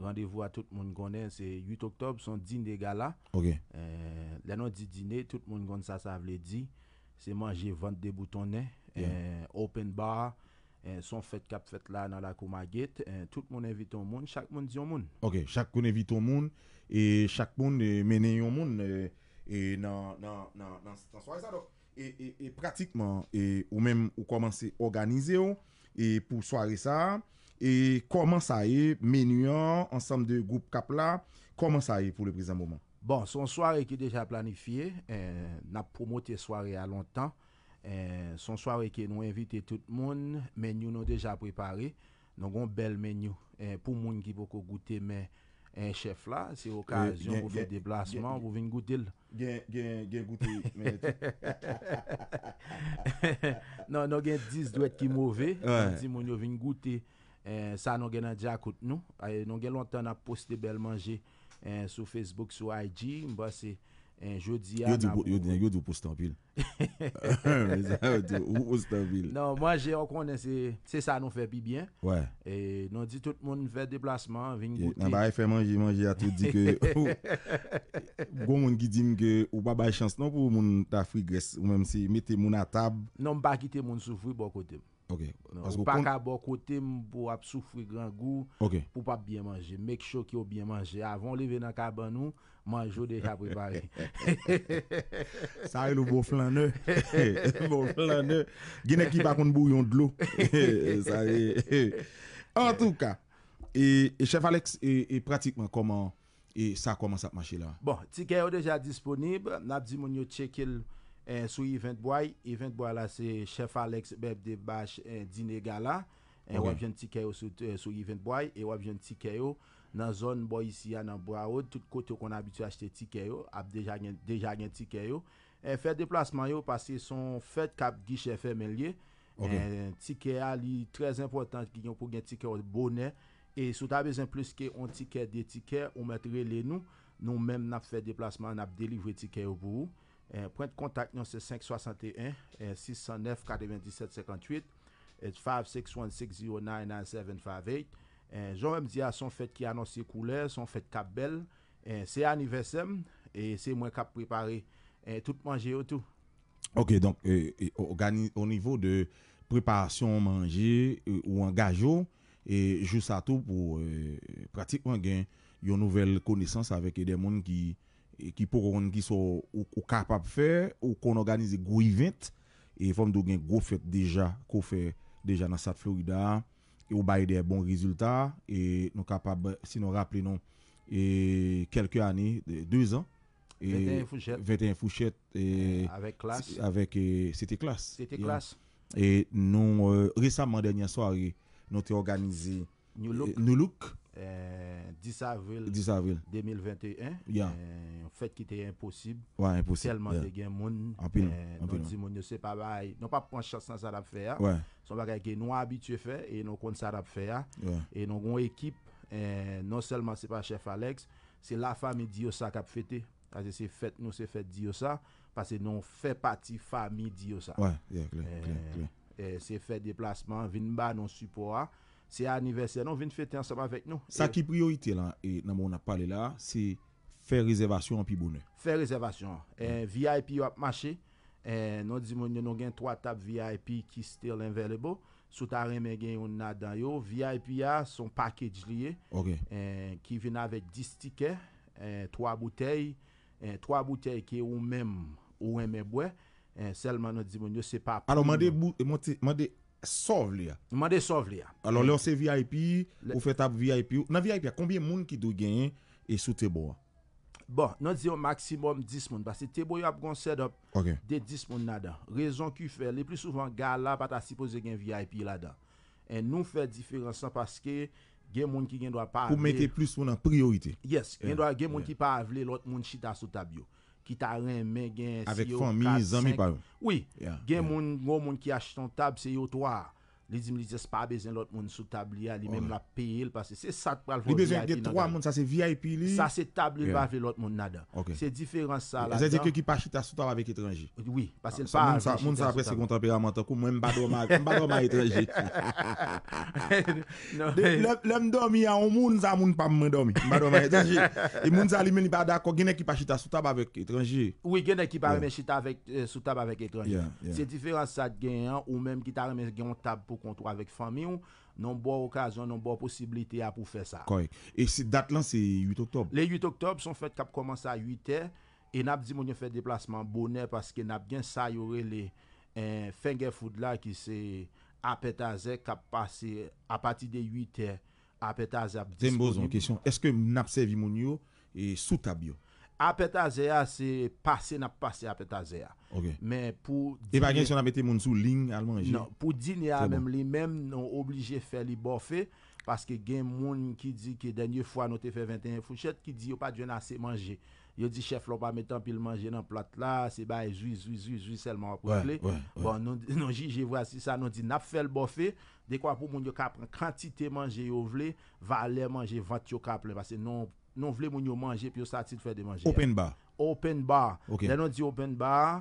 Randevou a tout moun konen se 8 Oktob Son din de gala euh, Lè non di dine, tout moun konen sa sa vle di Se manje vante de boutonnen euh, Open bar euh, Son fet kap fet la nan la kouma get Tout moun evite yon moun, chak moun di yon moun Ok, chak moun evite yon moun E chak moun mene yon moun E nan Nan soare sa E pratikman Ou mèm ou komanse organize yo E pou soare sa E koman sa e menyon ansam de goup kapla? Koman sa e pou le prizè mouman? Bon, son soare ki deja planifiye. Eh, Na promote soare a lontan. Eh, son soare ki nou invite tout moun menyon nou deja prepare. Noun goun bel menyon. Eh, pou moun ki pou kogoute men en chef la, se okazyon pou vè de blasman, pou vè goutil. Gen goutil. Non, nou gen diz dwek ki mouve. Di moun yo vè goutil Eh, sa nou gen an di akout nou, eh, nou gen lontan an poste bel manje eh, sou Facebook, sou IG, mba se jodi an apou. Yo di ou poste an pil. Nan manje akonde se sa nou fe bi bien, nou di tout moun fè deplasman, vin gouti. Nan ba e fè manje, manje a tout di ke, ou, goun moun gidim ge, ou ba bay chans, nan pou moun ta fri gres, ou mèm se mette moun a tab. Nan ba gite moun sou fri bokotem. Ok. Parce ou pas qu'à bon côté pour souffrir grand goût, pour pas bien manger. Make sure qu'il a bien mangé. Avant de lever dans la cabane, nous, manger déjà préparé. Ça, est le beau flaneur. bon flaneur. Guinée qui va contre bouillon de l'eau. Ça est. En tout cas, et, chef Alex, et, pratiquement comment et ça commence à marcher là? Bon, ticket est déjà disponible. N'a dit mon checker Eh, sou event boy, event boy la se chef Alex Bebdebash eh, Dine Gala. Eh, wap jen tikè yo sou event boy, e wap jen tikè yo nan zon boy isi ya nan boya yo. Tout kote yo kon abitou achete tikè yo, ap deja gen tikè yo. Fè deplasman yo, pasi son fèt kap gi chef emelye. Tikè ya li trez important ki yon pou gen tikè yo bonè. E sou tabez en plus ki yon tikè de tikè, ou metre le nou, nou mèm nap fè deplasman, nap delivre tikè yo pou ou. Eh, point de contact, c'est 561 609 97 58 561-609-9758. Jean-Même à son fête qui annonce ses couleurs, son fête cap belle. Eh, c'est anniversaire et eh, c'est moi qui préparé tout manger et tout. Ok, donc au niveau de préparation manger ou engagement, et juste à tout pour pratiquement gagner une nouvelle connaissance avec des gens qui. E ki pou ron gis ou kapap fè, ou kon organize gwi event, e fòm do gen gwo fèt deja, kò fè deja nan South Florida, e ou baye de bon rezultat, e nou kapap, si nou rappele nou, e kelke anè, 2 an, 21 fouchèt, avek klas, avek city klas, city klas, e nou resanman denye soare, nou te organize New Look, 10 eh, avril 2021 Fèt ki te yè imposib Kèlman de gen moun eh, eh, Non di moun nou se pa bay Non pa pon chasan sa rap fè ya Son baka ki nou abitue fè E nou kon sa rap fè ya E nou kon ekip Non selman se pa chef Alex Se la fami Diyosa kap fètè Kaze se fèt nou se fèt Diyosa Pase nou fèt pati fami Diyosa Se fèt deplasman Vinba nou supo a Se aniversè non, vin fète anseman fèk nou. Sa ki priorite lan, nan moun ap pale la, se fè rezervasyon anpibounè. Fè rezervasyon anpibounè. Mm. VIP yo ap mache, non, nou di moun yo nou gen 3 tap VIP ki still available, souta reme gen yon nadan yo. VIP ya, son pakèdj liye, ki vin avèk 10 tike, 3 boutey, 3 boutey ki ou mèm ou mè mè bwe, selman non, nou di moun yo se pa. Alo, man de moun te, man de, Sov li a. Mande sov li a. Alors le o se VIP ou fe tab VIP ou. Na VIP a, konbye moun ki do genye e sou tebo a? Bon, nan diyo maksimum 10 moun. Pase tebo yo ap kon set up de 10 moun na da. Rezon ki fe, le plus souvent gala pata sipoze gen VIP la da. En nou fe diferansan paske gen moun ki gen do ap avle. Ou menke plus moun an priorite. Yes, gen do ap gen moun ki pa avle lot moun chita sou tab yo. Avec e famille, Oui, Il y a des un c'est les dit, il dit, pas besoin l'autre monde sous table, il même la payer parce que c'est ça qui va le besoin de trois monde ça c'est VIP. Ça c'est table, il va l'autre monde. nada. C'est différent ça. là. C'est dire que qui pas chita sous table avec étranger. Oui, parce que le ah, pas. Moun ça après c'est tempérament, comme même pas de mal étranger. L'homme dormi à un monde, ça moun pas me dormi. Pas de étranger. Et moun ça lui-même, il pas d'accord. Il qui pas chita sous table avec étranger. Oui, il y a qui pas chita euh, sous table avec étranger. C'est différent ça de gagner ou même qui t'a remis un table kontour avèk fami ou, nan bo okazyon, nan bo posibilite ap ou fè sa. Koy. E dat lan se 8 oktob? Le 8 oktob son fèt kap komansa 8è e nap di moun yo fè deplasman bonè paske nap gen sa yore le finger food la ki se apetazè kap pasè apati de 8è apetazè ap dispo. Ten bo zon kèsyon, eske nap se vi moun yo sou tab yo? Apet azea se pase nap pase apet azea. Ok. Men pou... E bagen se yon apete moun sou ling al manje? Non. Pou din ya mèm li mèm nou oblige fè li bofè. Paske gen moun ki di ki denye fwa nou te fè 21 fouchèt ki di yo pa dwen ase manje. Yo di chef lop a metan pi l manje nan plat la. Se ba zwi zwi zwi zwi selman wap wè ple. Wè wè wè. Bon nou ji je vwa si sa nou di nap fè l bofè. Dekwa pou moun yo kapran kantite manje yo vle. Va ale manje vant yo kapran. Paske nou... Nou vle moun yo manje, pi yo sati fè de manje. Open bar. Open bar. Ok. Lè nou di open bar,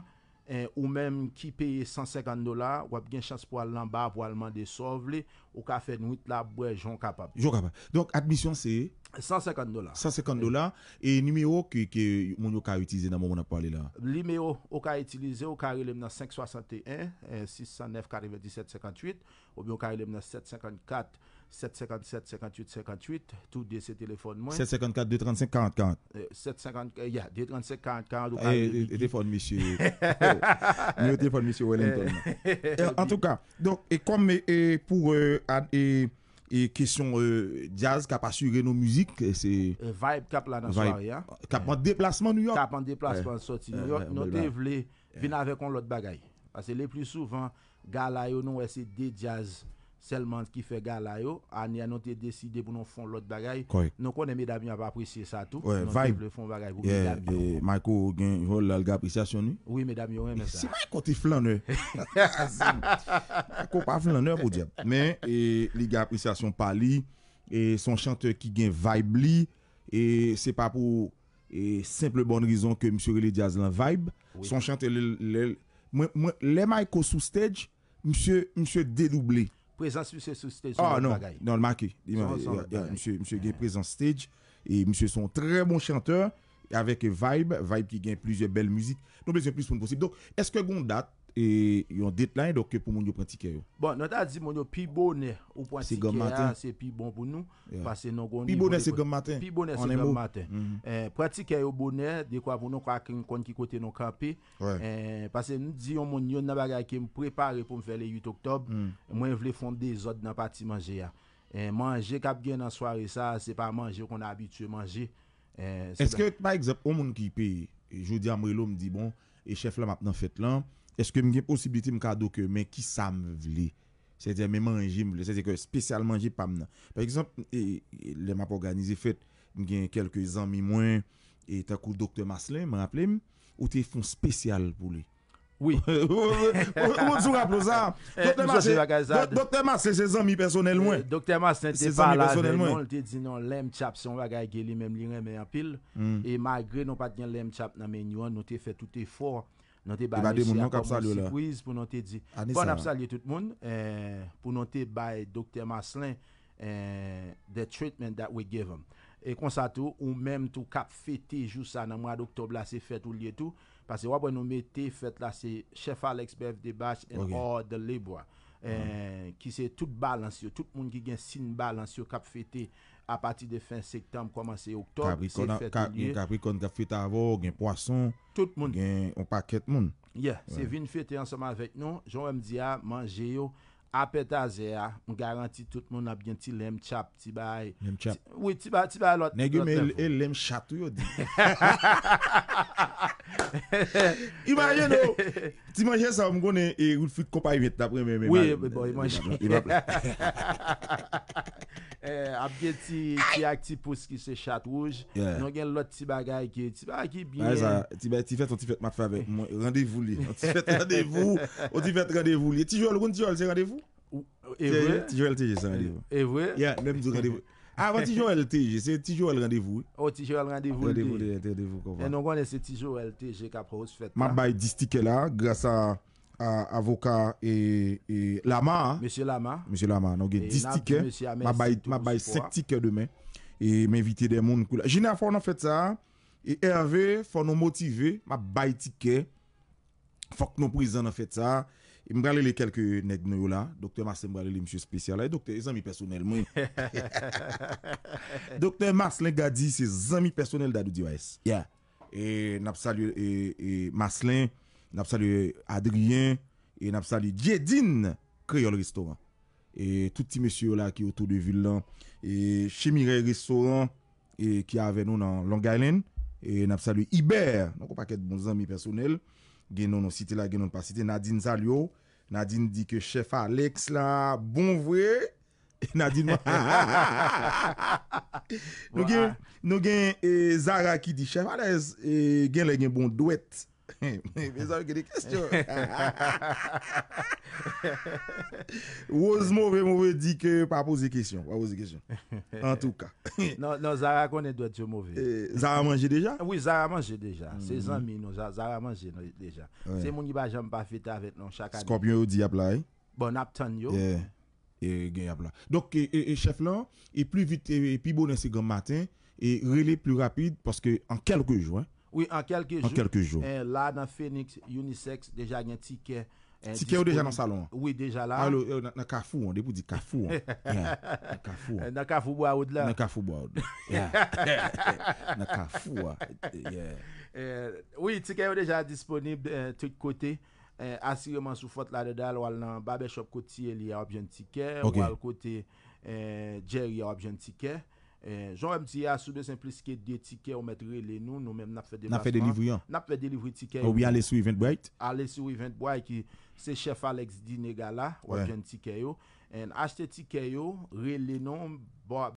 eh, ou mèm ki peye 150 dolar, wap gen chans pou al l'an bar pou alman de sovle, ou ka fè nou it la bwe jon kapab. Jon kapab. Donk, admisyon se? 150 dolar. 150 dolar. E nimeyo ki moun yo ka itize nan moun ap wale la? Nimeyo ou ka itize, ou ka ilèm nan 561, 609, 47, 58, ou bi ou ka ilèm nan 754, 7.57, 7.58, 7.58 tout euh, euh, eh, eh, de se telefon mwen 7.54, 2.35, 40, 40 7.54, ya, 2.35, 40, 40 e, telefon misye me telefon misye Wellington eh, en tout cas, donc, e kom e pou e kisyon jazz ka pa suri nou mouzik ka pon deplasman ka pon deplasman soti New York nou te vle, vina ve kon lout bagay pase le plus souvan gala yo nou ese de jazz Selman ki fe gala yo A ni anote deside pou nou fon lot bagay Non konen medam yo ap apresye sa tout Non teple fon bagay pou medam yo Maiko gen yon lalga apresyasyon Si maiko te flaner Maiko pa flaner pou diap Men li gaya apresyasyon pa li Son chante ki gen vibe li Se pa pou Simple bon rizon ke msye Réli Diaz lan vibe Son chante Le maiko sou stage Msye dedoublé Présent monsieur sur stage. Ah non, non, le marqué. Monsieur, monsieur gagne présence stage. Et monsieur sont très bon chanteur. Avec Vibe, Vibe qui gagne plusieurs belles musiques. Donc, plus possible. Donc, est-ce que date? e yon detline doke pou moun yo pratike yo bon, nou ta di moun yo pi bonè ou pratike ya se pi bon pou nou passe nou gouni pi bonè se gom maten pi bonè se gom mm-hmm. maten eh, pratike yo bonè dekwa voun nou kwa kon ki kote nou kape passe nou di yon moun yon nabaga ki m prepare pou m fè le 8 oktob mwen vle fonde zot nan pati manje ya manje kap gen nan sware sa se pa manje kon abitue manje eske ek pa eksep ou moun ki pe jodi Amrelo m di bon e chef la map nan fèt lan eske m gen posibiti m kado ke men ki sa m vle? Se di men manji m vle, se di ke spesyal manji pam nan. Par eksemp, e, e, lè m ap organize fèt, m gen kelke zanmi mwen, etakou Dr. Maslen, m anaple m, ou te fon spesyal pou lè? Oui. Ou m zouka pou zan? Dr. Maslen se zanmi personel mwen. Dr. Maslen se zanmi personel mwen. Mwen lèm tchap son wagay geli menm li remen apil, e magre nou pat nye lèm tchap nan men yon, nou te fèt ou eh, te eh, non, non, hmm. non, fòr, Nan te ba yon si akopon si pwiz pou nan te di. Bon ap salye tout moun eh, pou nan te bay Dr. Maslin eh, the treatment that we give him. E konsato ou menm tou kap fete jou sa nan mwa Dr. Blase fete ou liye tou pase wap wè nou mette fete la se Chef Alex Befdebash en or de Libwa ki se tout balans yo, tout moun ki gen sin balans yo kap fete A pati de fin sektem, koman se oktob, se fete liye. Kabri kon da fete avon, gen poason. Tout moun. Ah, gen, ah, on paket moun. Yeah, se vin fete ansoman vek nou. Joun wèm di a manje yo. A peta ze a. M garanti tout moun ap gen ti lem chap, ti bay. Lem chap. Oui, ti bay lot. Negi men, el lem chatou yo di. Imanjen nou. Ti manjen sa, m gounen, e yon fite kopay vet da pre men. Oui, boy, manjen. Eh, Ab gen ti ak ti pous ki se chat wouj Non gen lot ti bagay ki Ti bagay ki binye Ti fèt, on ti fèt mat fèvè Randevou li On ti fèt randevou li Tijou el goun, tijou el se randevou Tijou el TG se randevou A, va tijou el TG Tijou el randevou On ti jou el randevou li E non gwen e se tijou el TG Mabay distike la Grasa avoka e Lama. Monsie Lama. Monsie Lama. Non, nou gen dis tike. Mabay septike deme. E m'invite de moun kou la. Je n'a fò nan fèt sa. E erve fò nou motive. Mabay tike. Fòk nou prizè nan fèt sa. E mbrale le kelke ned nou la. Dokte Maslen mbrale le msye spesial la. E dokte e zami personel mwen. Dokte Maslen gadi se zami personel da dou diwa es. Yeah. E nap salu e Maslen... Nap sali Adrien E nap sali Djedin Kriol Restoran E touti mesyu yo la ki otou de vil lan E Chimire Restoran E ki ave nou nan Long Island E nap sali Iber Nan ko paket bon zami personel Gen nou nou site la, gen nou nou pa site Nadine Zalio Nadine di ke chef Alex la Bon vwe e Nadine Nou gen e Zara ki di chef Alex e Gen le gen bon dwet Mais Vous avez des questions. Rose mauvais, mauvais dit que pas poser question. Pas poser question. En tout cas. non, non, Zara connaît doit être mauvais. Et, Zara mangé déjà? Oui, Zara mangé déjà. c'est -hmm. Ses amis, nous, Zara mangé déjà. C'est mon iba, j'aime pas fêter avec nous chaque Scorpion, dit là. Hein? Bon, aptan yo. Et gagnable là. Donc, chef là, et plus vite, et, puis plus bon, c'est grand matin, et relais plus rapide, parce que en quelques jours, hein, oui, en quelques jours. Eh, là, dans Phoenix, Unisex, déjà, il y a un ticket. Eh, ticket ou déjà dans le salon Oui, déjà là. Alors, euh, dans le carrefour, on dit du Dans le carrefour. Dans le carrefour bois au-delà. Dans le carrefour bois au-delà. le eh, Oui, ticket est déjà disponible de tous côtés. Assurément, sous faute là-dedans, ou dans Barbershop côté, il y a un ticket. Ou à côté, Jerry, il y a un ticket. Eh, Jan wèm di ya sou de semplis ki de tikè ou met re lè nou nou mèm nap fè delivri yon. Nap fè delivri tikè yon. Oh, ou bi alè sou event bright. Alè sou event bright ki se chef Alex Di Negala wè gen tikè yon. En achte tikè yon re lè nou.